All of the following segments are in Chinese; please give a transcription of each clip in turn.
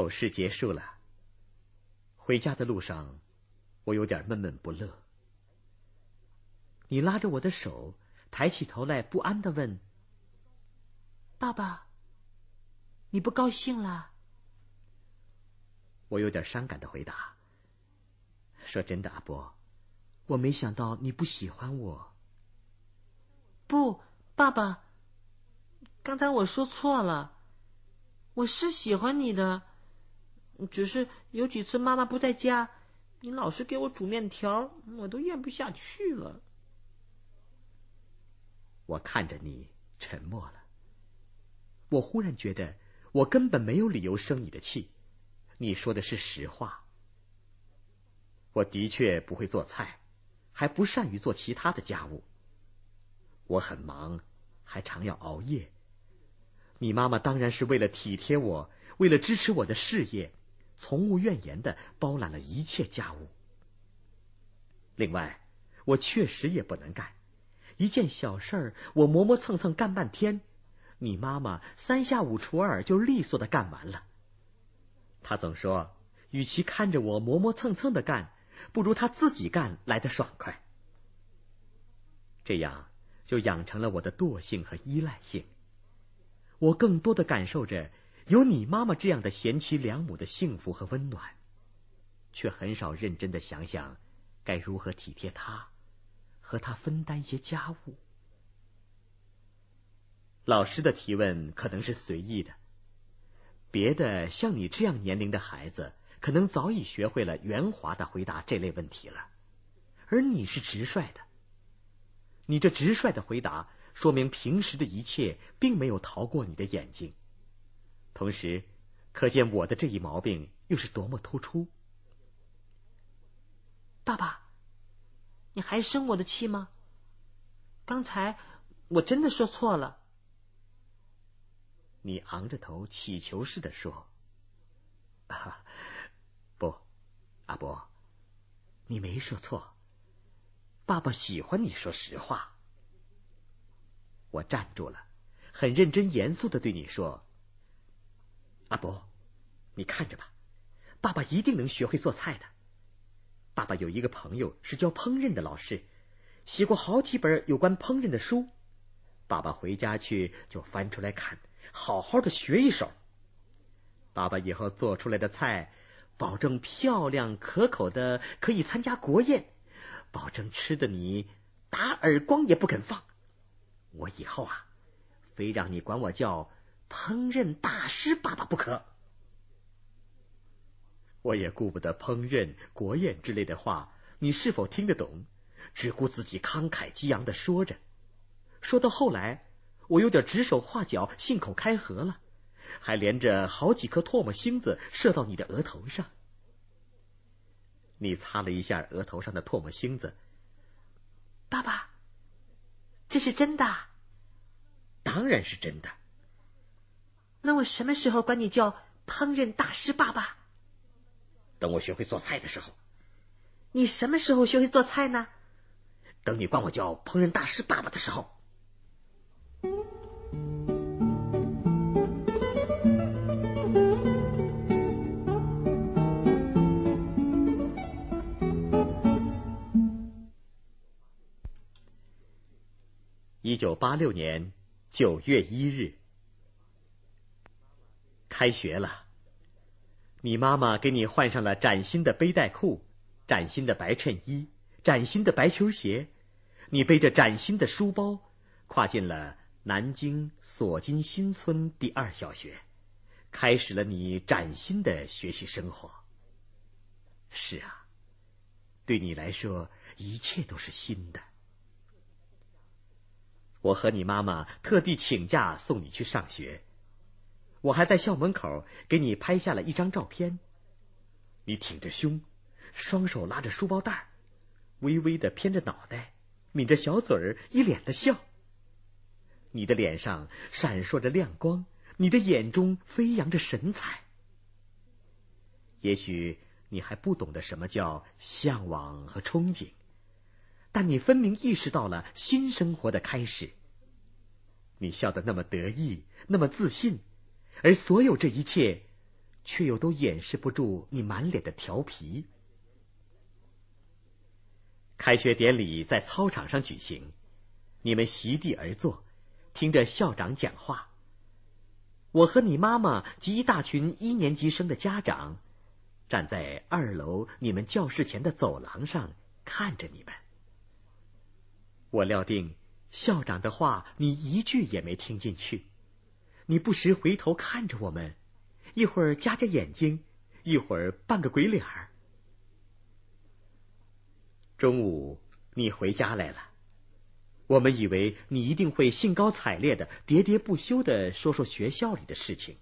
考试结束了，回家的路上，我有点闷闷不乐。你拉着我的手，抬起头来，不安的问：“爸爸，你不高兴了？”我有点伤感的回答：“说真的，阿伯，我没想到你不喜欢我。”“不，爸爸，刚才我说错了，我是喜欢你的。”只是有几次妈妈不在家，你老是给我煮面条，我都咽不下去了。我看着你，沉默了。我忽然觉得，我根本没有理由生你的气。你说的是实话。我的确不会做菜，还不善于做其他的家务。我很忙，还常要熬夜。你妈妈当然是为了体贴我，为了支持我的事业。从无怨言的包揽了一切家务。另外，我确实也不能干一件小事，我磨磨蹭蹭干半天，你妈妈三下五除二就利索的干完了。她总说，与其看着我磨磨蹭蹭的干，不如她自己干来的爽快。这样就养成了我的惰性和依赖性，我更多的感受着。有你妈妈这样的贤妻良母的幸福和温暖，却很少认真的想想该如何体贴她，和她分担一些家务。老师的提问可能是随意的，别的像你这样年龄的孩子可能早已学会了圆滑的回答这类问题了，而你是直率的。你这直率的回答说明平时的一切并没有逃过你的眼睛。同时，可见我的这一毛病又是多么突出。爸爸，你还生我的气吗？刚才我真的说错了。你昂着头乞求似的说：“不，阿伯，你没说错。爸爸喜欢你说实话。”我站住了，很认真、严肃的对你说。阿伯，你看着吧，爸爸一定能学会做菜的。爸爸有一个朋友是教烹饪的老师，写过好几本有关烹饪的书。爸爸回家去就翻出来看，好好的学一手。爸爸以后做出来的菜，保证漂亮可口的，可以参加国宴，保证吃的你打耳光也不肯放。我以后啊，非让你管我叫。烹饪大师，爸爸不可。我也顾不得烹饪、国宴之类的话，你是否听得懂？只顾自己慷慨激昂的说着。说到后来，我有点指手画脚、信口开河了，还连着好几颗唾沫星子射到你的额头上。你擦了一下额头上的唾沫星子。爸爸，这是真的？当然是真的。那我什么时候管你叫烹饪大师爸爸？等我学会做菜的时候。你什么时候学会做菜呢？等你管我叫烹饪大师爸爸的时候。一九八六年九月一日。开学了，你妈妈给你换上了崭新的背带裤、崭新的白衬衣、崭新的白球鞋，你背着崭新的书包，跨进了南京锁金新村第二小学，开始了你崭新的学习生活。是啊，对你来说，一切都是新的。我和你妈妈特地请假送你去上学。我还在校门口给你拍下了一张照片。你挺着胸，双手拉着书包带，微微的偏着脑袋，抿着小嘴儿，一脸的笑。你的脸上闪烁着亮光，你的眼中飞扬着神采。也许你还不懂得什么叫向往和憧憬，但你分明意识到了新生活的开始。你笑得那么得意，那么自信。而所有这一切，却又都掩饰不住你满脸的调皮。开学典礼在操场上举行，你们席地而坐，听着校长讲话。我和你妈妈及一大群一年级生的家长，站在二楼你们教室前的走廊上看着你们。我料定校长的话，你一句也没听进去。你不时回头看着我们，一会儿眨眨眼睛，一会儿扮个鬼脸儿。中午你回家来了，我们以为你一定会兴高采烈的、喋喋不休的说说学校里的事情，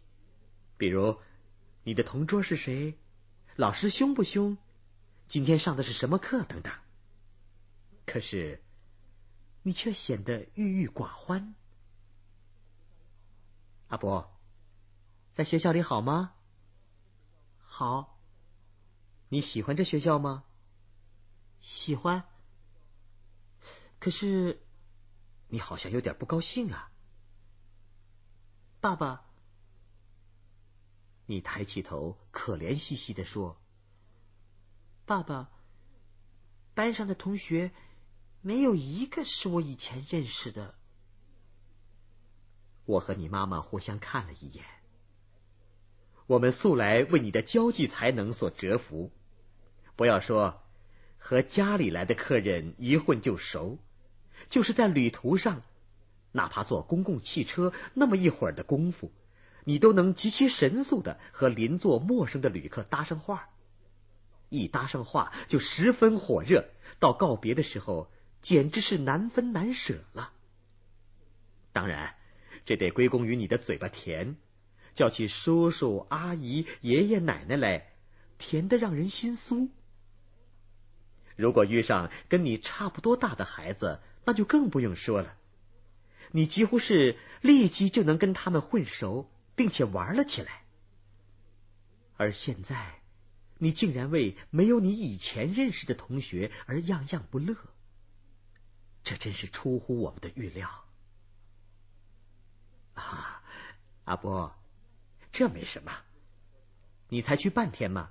比如你的同桌是谁，老师凶不凶，今天上的是什么课等等。可是，你却显得郁郁寡欢。阿伯，在学校里好吗？好。你喜欢这学校吗？喜欢。可是，你好像有点不高兴啊，爸爸。你抬起头，可怜兮兮的说：“爸爸，班上的同学没有一个是我以前认识的。”我和你妈妈互相看了一眼。我们素来为你的交际才能所折服。不要说和家里来的客人一混就熟，就是在旅途上，哪怕坐公共汽车那么一会儿的功夫，你都能极其神速的和邻座陌生的旅客搭上话。一搭上话就十分火热，到告别的时候简直是难分难舍了。当然。这得归功于你的嘴巴甜，叫起叔叔、阿姨、爷爷奶奶来，甜的让人心酥。如果遇上跟你差不多大的孩子，那就更不用说了，你几乎是立即就能跟他们混熟，并且玩了起来。而现在，你竟然为没有你以前认识的同学而样样不乐，这真是出乎我们的预料。啊，阿波，这没什么，你才去半天嘛，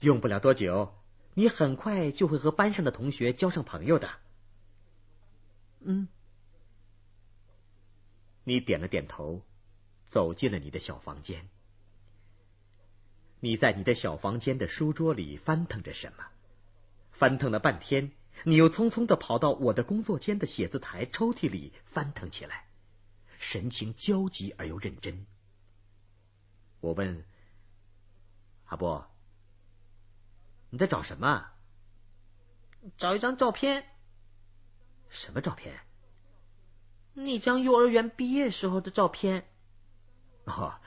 用不了多久，你很快就会和班上的同学交上朋友的。嗯，你点了点头，走进了你的小房间。你在你的小房间的书桌里翻腾着什么，翻腾了半天，你又匆匆的跑到我的工作间的写字台抽屉里翻腾起来。神情焦急而又认真。我问阿波：“你在找什么？”“找一张照片。”“什么照片？”“那张幼儿园毕业时候的照片。”“哦，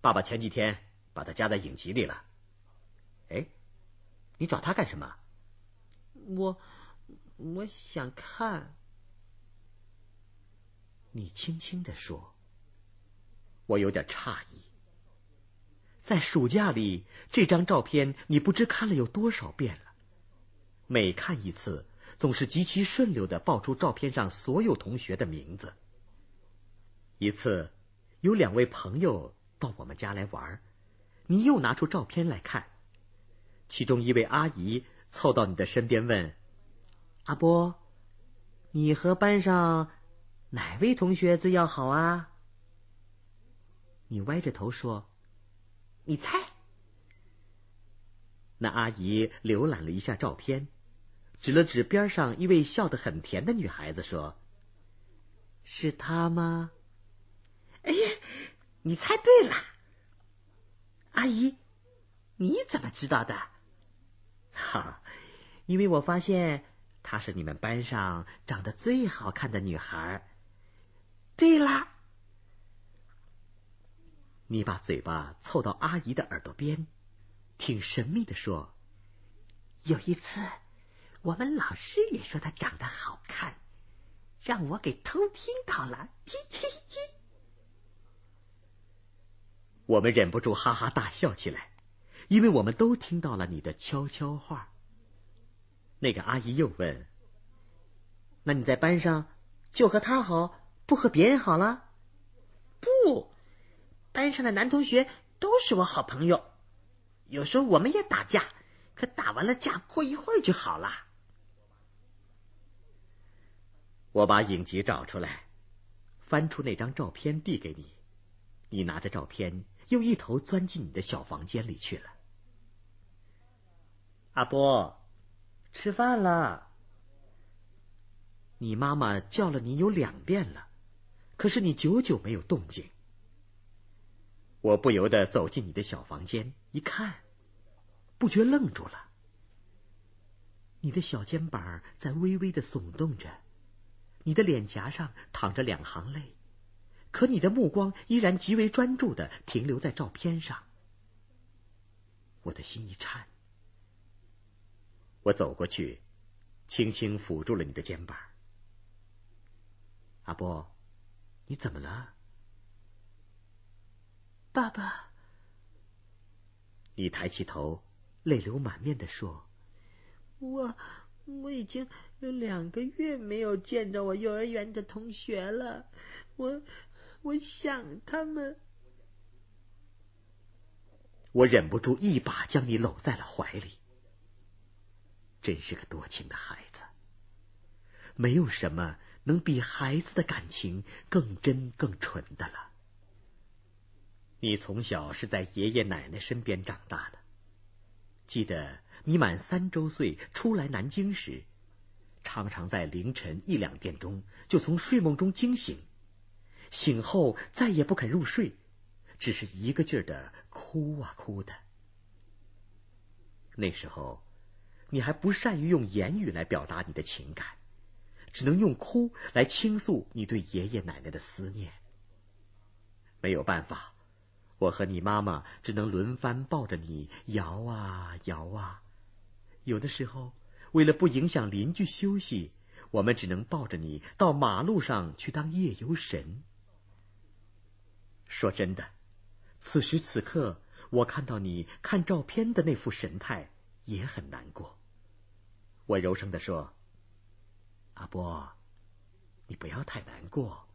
爸爸前几天把它夹在影集里了。”“哎，你找他干什么？”“我，我想看。”你轻轻的说：“我有点诧异，在暑假里，这张照片你不知看了有多少遍了。每看一次，总是极其顺溜的报出照片上所有同学的名字。一次，有两位朋友到我们家来玩，你又拿出照片来看。其中一位阿姨凑到你的身边问：阿波，你和班上……”哪位同学最要好啊？你歪着头说：“你猜。”那阿姨浏览了一下照片，指了指边上一位笑得很甜的女孩子，说：“是她吗？”哎呀，你猜对了！阿姨，你怎么知道的？哈，因为我发现她是你们班上长得最好看的女孩。对啦，你把嘴巴凑到阿姨的耳朵边，挺神秘的说：“有一次，我们老师也说她长得好看，让我给偷听到了。”嘿嘿嘿，我们忍不住哈哈大笑起来，因为我们都听到了你的悄悄话。那个阿姨又问：“那你在班上就和她好？”不和别人好了，不，班上的男同学都是我好朋友。有时候我们也打架，可打完了架过一会儿就好了。我把影集找出来，翻出那张照片递给你，你拿着照片又一头钻进你的小房间里去了。阿波，吃饭了，你妈妈叫了你有两遍了。可是你久久没有动静，我不由得走进你的小房间，一看，不觉愣住了。你的小肩膀在微微的耸动着，你的脸颊上淌着两行泪，可你的目光依然极为专注的停留在照片上。我的心一颤，我走过去，轻轻抚住了你的肩膀，阿波。你怎么了，爸爸？你抬起头，泪流满面的说：“我我已经有两个月没有见到我幼儿园的同学了，我我想他们。”我忍不住一把将你搂在了怀里，真是个多情的孩子，没有什么。能比孩子的感情更真更纯的了。你从小是在爷爷奶奶身边长大的，记得你满三周岁初来南京时，常常在凌晨一两点钟就从睡梦中惊醒，醒后再也不肯入睡，只是一个劲儿的哭啊哭的。那时候你还不善于用言语来表达你的情感。只能用哭来倾诉你对爷爷奶奶的思念。没有办法，我和你妈妈只能轮番抱着你摇啊摇啊。有的时候，为了不影响邻居休息，我们只能抱着你到马路上去当夜游神。说真的，此时此刻，我看到你看照片的那副神态，也很难过。我柔声的说。阿波，你不要太难过。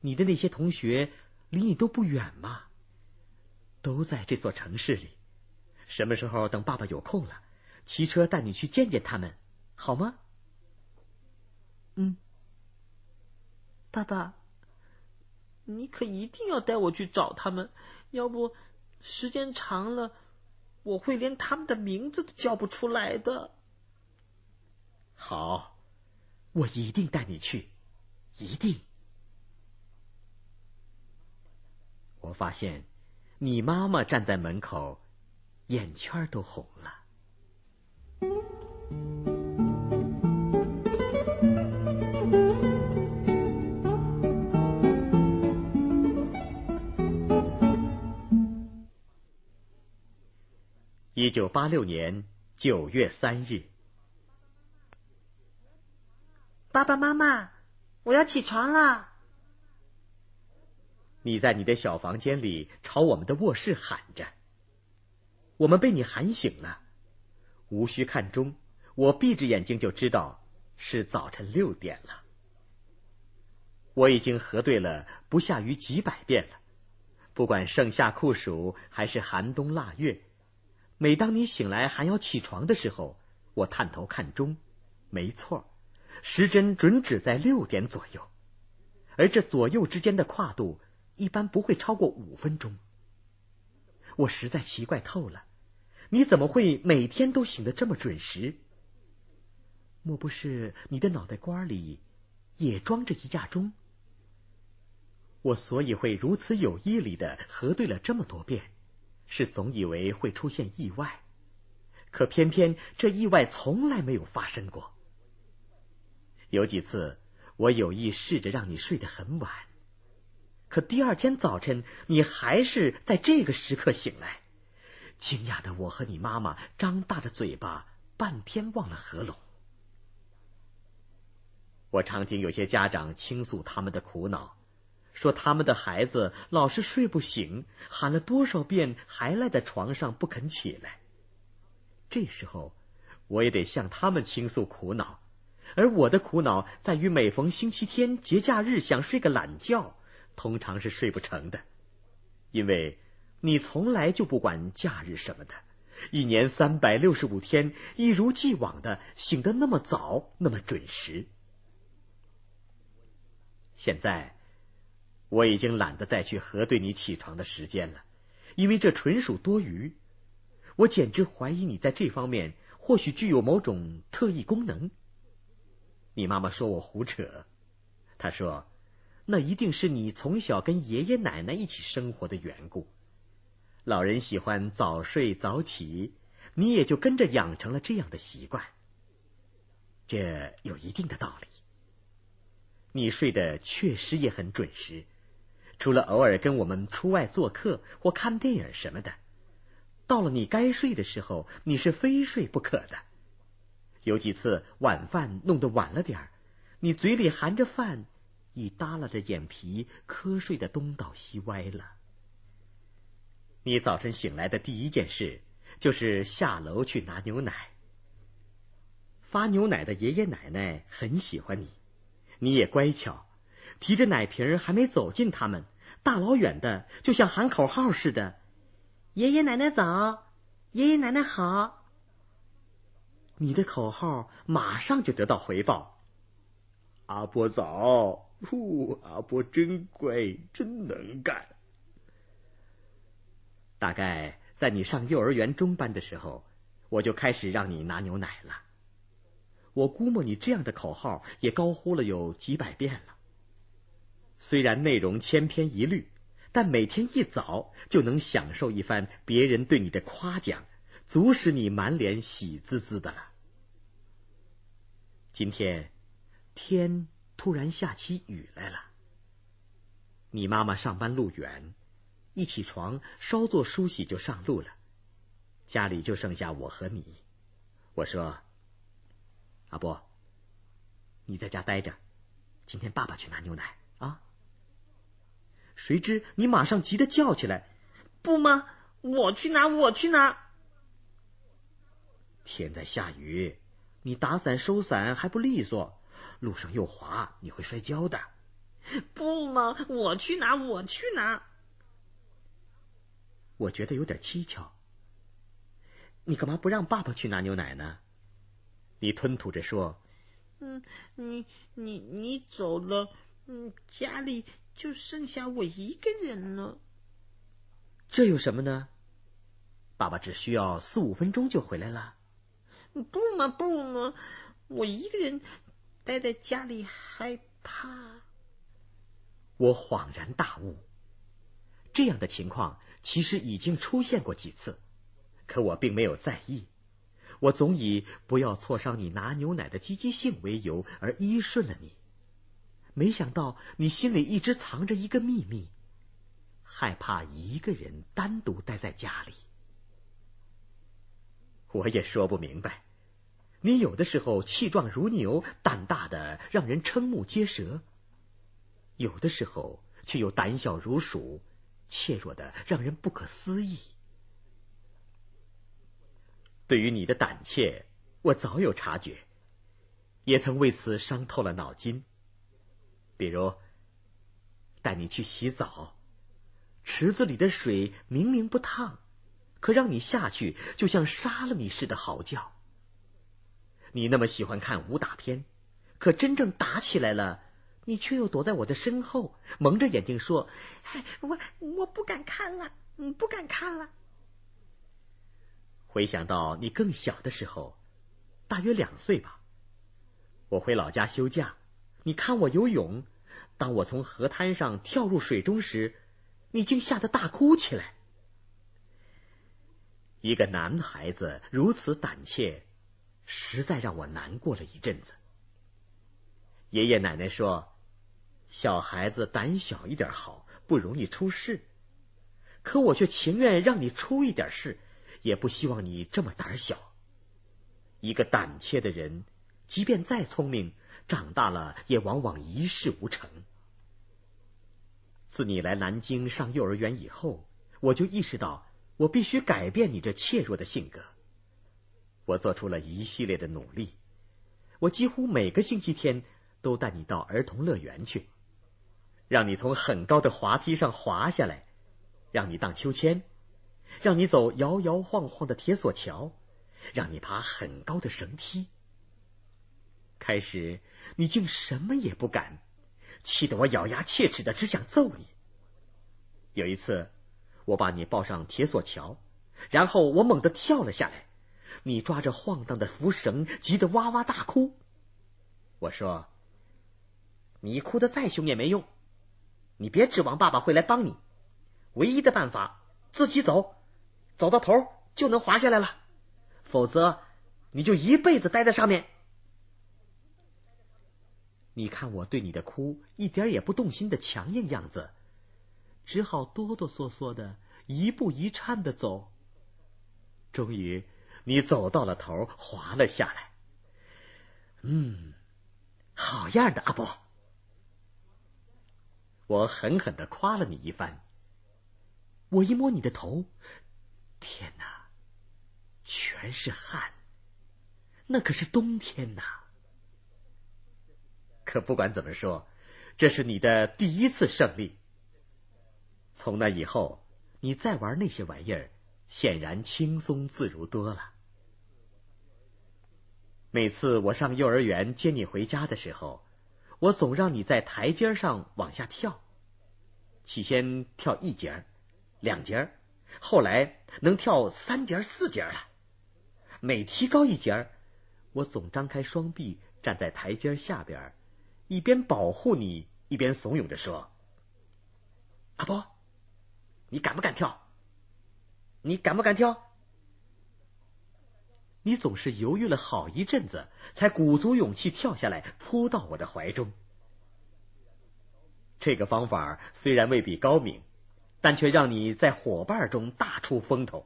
你的那些同学离你都不远嘛，都在这座城市里。什么时候等爸爸有空了，骑车带你去见见他们，好吗？嗯，爸爸，你可一定要带我去找他们，要不时间长了，我会连他们的名字都叫不出来的。好。我一定带你去，一定。我发现你妈妈站在门口，眼圈都红了。一九八六年九月三日。爸爸妈妈，我要起床了。你在你的小房间里朝我们的卧室喊着，我们被你喊醒了。无需看钟，我闭着眼睛就知道是早晨六点了。我已经核对了不下于几百遍了。不管盛夏酷暑还是寒冬腊月，每当你醒来还要起床的时候，我探头看钟，没错。时针准指在六点左右，而这左右之间的跨度一般不会超过五分钟。我实在奇怪透了，你怎么会每天都醒得这么准时？莫不是你的脑袋瓜里也装着一架钟？我所以会如此有毅力的核对了这么多遍，是总以为会出现意外，可偏偏这意外从来没有发生过。有几次，我有意试着让你睡得很晚，可第二天早晨你还是在这个时刻醒来，惊讶的我和你妈妈张大着嘴巴，半天忘了合拢。我常听有些家长倾诉他们的苦恼，说他们的孩子老是睡不醒，喊了多少遍还赖在床上不肯起来。这时候，我也得向他们倾诉苦恼。而我的苦恼在于，每逢星期天、节假日想睡个懒觉，通常是睡不成的。因为，你从来就不管假日什么的，一年三百六十五天，一如既往的醒得那么早，那么准时。现在，我已经懒得再去核对你起床的时间了，因为这纯属多余。我简直怀疑你在这方面或许具有某种特异功能。你妈妈说我胡扯，她说那一定是你从小跟爷爷奶奶一起生活的缘故，老人喜欢早睡早起，你也就跟着养成了这样的习惯，这有一定的道理。你睡得确实也很准时，除了偶尔跟我们出外做客或看电影什么的，到了你该睡的时候，你是非睡不可的。有几次晚饭弄得晚了点儿，你嘴里含着饭，已耷拉着眼皮，瞌睡的东倒西歪了。你早晨醒来的第一件事，就是下楼去拿牛奶。发牛奶的爷爷奶奶很喜欢你，你也乖巧，提着奶瓶还没走进他们，大老远的就像喊口号似的：“爷爷奶奶早，爷爷奶奶好。”你的口号马上就得到回报，阿波早，阿波真乖，真能干。大概在你上幼儿园中班的时候，我就开始让你拿牛奶了。我估摸你这样的口号也高呼了有几百遍了。虽然内容千篇一律，但每天一早就能享受一番别人对你的夸奖。足使你满脸喜滋滋的了。今天天突然下起雨来了，你妈妈上班路远，一起床稍作梳洗就上路了，家里就剩下我和你。我说：“阿波，你在家待着，今天爸爸去拿牛奶啊。”谁知你马上急得叫起来：“不嘛，我去拿，我去拿！”天在下雨，你打伞、收伞还不利索，路上又滑，你会摔跤的。不嘛，我去拿，我去拿。我觉得有点蹊跷，你干嘛不让爸爸去拿牛奶呢？你吞吐着说。嗯，你你你走了，嗯，家里就剩下我一个人了。这有什么呢？爸爸只需要四五分钟就回来了。不嘛不嘛，我一个人待在家里害怕。我恍然大悟，这样的情况其实已经出现过几次，可我并没有在意。我总以不要挫伤你拿牛奶的积极性为由而依顺了你，没想到你心里一直藏着一个秘密，害怕一个人单独待在家里。我也说不明白。你有的时候气壮如牛，胆大的让人瞠目结舌；有的时候却又胆小如鼠，怯弱的让人不可思议。对于你的胆怯，我早有察觉，也曾为此伤透了脑筋。比如带你去洗澡，池子里的水明明不烫，可让你下去就像杀了你似的嚎叫。你那么喜欢看武打片，可真正打起来了，你却又躲在我的身后，蒙着眼睛说：“我我不敢看了，不敢看了。”回想到你更小的时候，大约两岁吧，我回老家休假，你看我游泳，当我从河滩上跳入水中时，你竟吓得大哭起来。一个男孩子如此胆怯。实在让我难过了一阵子。爷爷奶奶说，小孩子胆小一点好，不容易出事。可我却情愿让你出一点事，也不希望你这么胆小。一个胆怯的人，即便再聪明，长大了也往往一事无成。自你来南京上幼儿园以后，我就意识到，我必须改变你这怯弱的性格。我做出了一系列的努力，我几乎每个星期天都带你到儿童乐园去，让你从很高的滑梯上滑下来，让你荡秋千，让你走摇摇晃晃的铁索桥，让你爬很高的绳梯。开始你竟什么也不敢，气得我咬牙切齿的只想揍你。有一次，我把你抱上铁索桥，然后我猛地跳了下来。你抓着晃荡的浮绳，急得哇哇大哭。我说：“你哭得再凶也没用，你别指望爸爸会来帮你。唯一的办法，自己走，走到头就能滑下来了。否则，你就一辈子待在上面。”你看我对你的哭一点也不动心的强硬样子，只好哆哆嗦嗦的，一步一颤的走，终于。你走到了头，滑了下来。嗯，好样的，阿波！我狠狠的夸了你一番。我一摸你的头，天哪，全是汗，那可是冬天呐。可不管怎么说，这是你的第一次胜利。从那以后，你再玩那些玩意儿，显然轻松自如多了。每次我上幼儿园接你回家的时候，我总让你在台阶上往下跳。起先跳一节、两节，后来能跳三节、四节了。每提高一节，我总张开双臂站在台阶下边，一边保护你，一边怂恿着说：“阿波，你敢不敢跳？你敢不敢跳？”你总是犹豫了好一阵子，才鼓足勇气跳下来，扑到我的怀中。这个方法虽然未必高明，但却让你在伙伴中大出风头。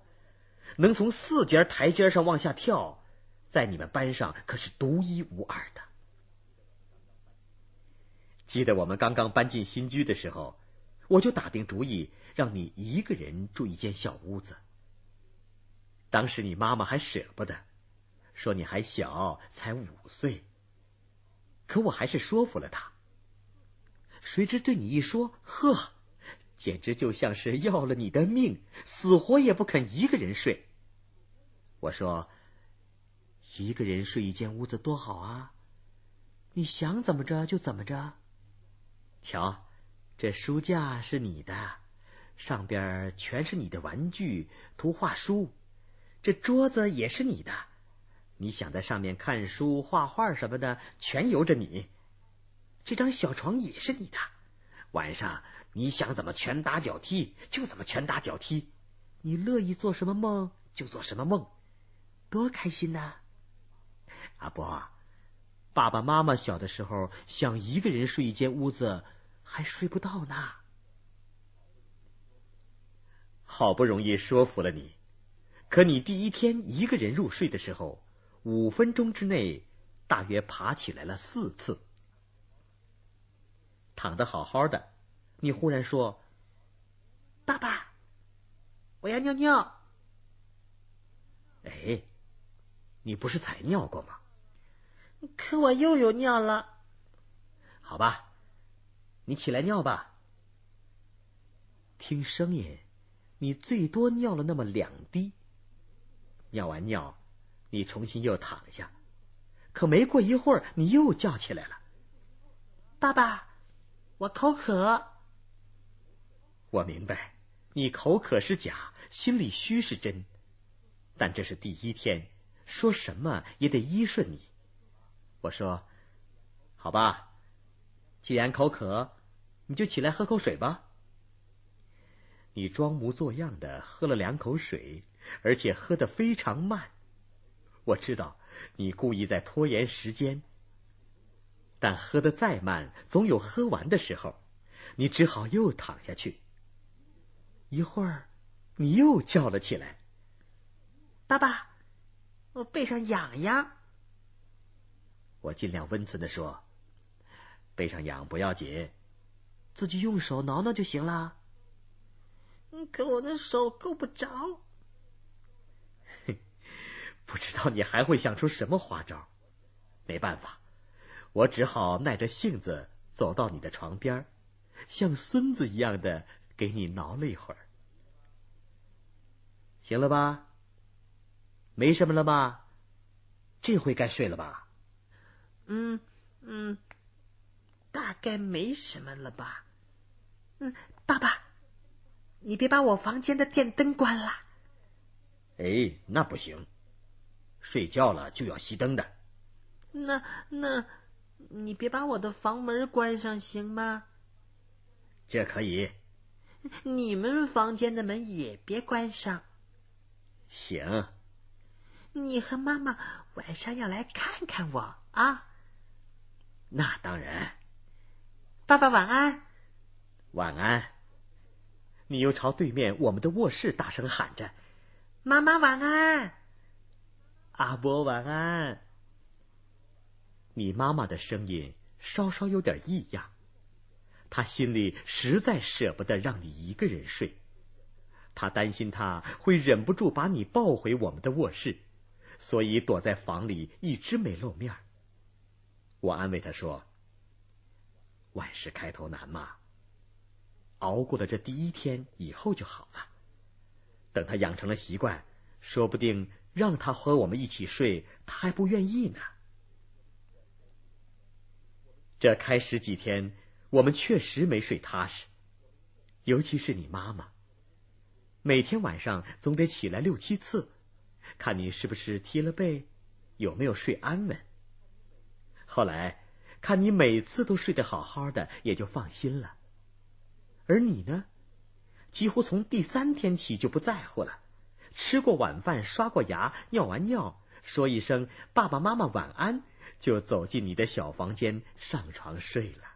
能从四节台阶上往下跳，在你们班上可是独一无二的。记得我们刚刚搬进新居的时候，我就打定主意让你一个人住一间小屋子。当时你妈妈还舍不得。说你还小，才五岁，可我还是说服了他。谁知对你一说，呵，简直就像是要了你的命，死活也不肯一个人睡。我说，一个人睡一间屋子多好啊，你想怎么着就怎么着。瞧，这书架是你的，上边全是你的玩具、图画书。这桌子也是你的。你想在上面看书、画画什么的，全由着你。这张小床也是你的，晚上你想怎么拳打脚踢就怎么拳打脚踢，你乐意做什么梦就做什么梦，多开心呐！阿伯，爸爸妈妈小的时候想一个人睡一间屋子，还睡不到呢。好不容易说服了你，可你第一天一个人入睡的时候。五分钟之内，大约爬起来了四次。躺的好好的，你忽然说：“爸爸，我要尿尿。”哎，你不是才尿过吗？可我又有尿了。好吧，你起来尿吧。听声音，你最多尿了那么两滴。尿完尿。你重新又躺下，可没过一会儿，你又叫起来了。爸爸，我口渴。我明白，你口渴是假，心里虚是真。但这是第一天，说什么也得依顺你。我说，好吧，既然口渴，你就起来喝口水吧。你装模作样的喝了两口水，而且喝的非常慢。我知道你故意在拖延时间，但喝的再慢，总有喝完的时候。你只好又躺下去。一会儿，你又叫了起来：“爸爸，我背上痒痒。”我尽量温存的说：“背上痒不要紧，自己用手挠挠就行了。”可我的手够不着。不知道你还会想出什么花招。没办法，我只好耐着性子走到你的床边，像孙子一样的给你挠了一会儿。行了吧？没什么了吧？这回该睡了吧？嗯嗯，大概没什么了吧。嗯，爸爸，你别把我房间的电灯关了。哎，那不行。睡觉了就要熄灯的。那那，你别把我的房门关上，行吗？这可以。你们房间的门也别关上。行。你和妈妈晚上要来看看我啊。那当然。爸爸晚安。晚安。你又朝对面我们的卧室大声喊着：“妈妈晚安。”阿伯晚安。你妈妈的声音稍稍有点异样，她心里实在舍不得让你一个人睡，她担心她会忍不住把你抱回我们的卧室，所以躲在房里一直没露面。我安慰她说：“万事开头难嘛，熬过了这第一天以后就好了。等她养成了习惯，说不定……”让他和我们一起睡，他还不愿意呢。这开始几天，我们确实没睡踏实，尤其是你妈妈，每天晚上总得起来六七次，看你是不是踢了被，有没有睡安稳。后来看你每次都睡得好好的，也就放心了。而你呢，几乎从第三天起就不在乎了。吃过晚饭，刷过牙，尿完尿，说一声“爸爸妈妈晚安”，就走进你的小房间，上床睡了。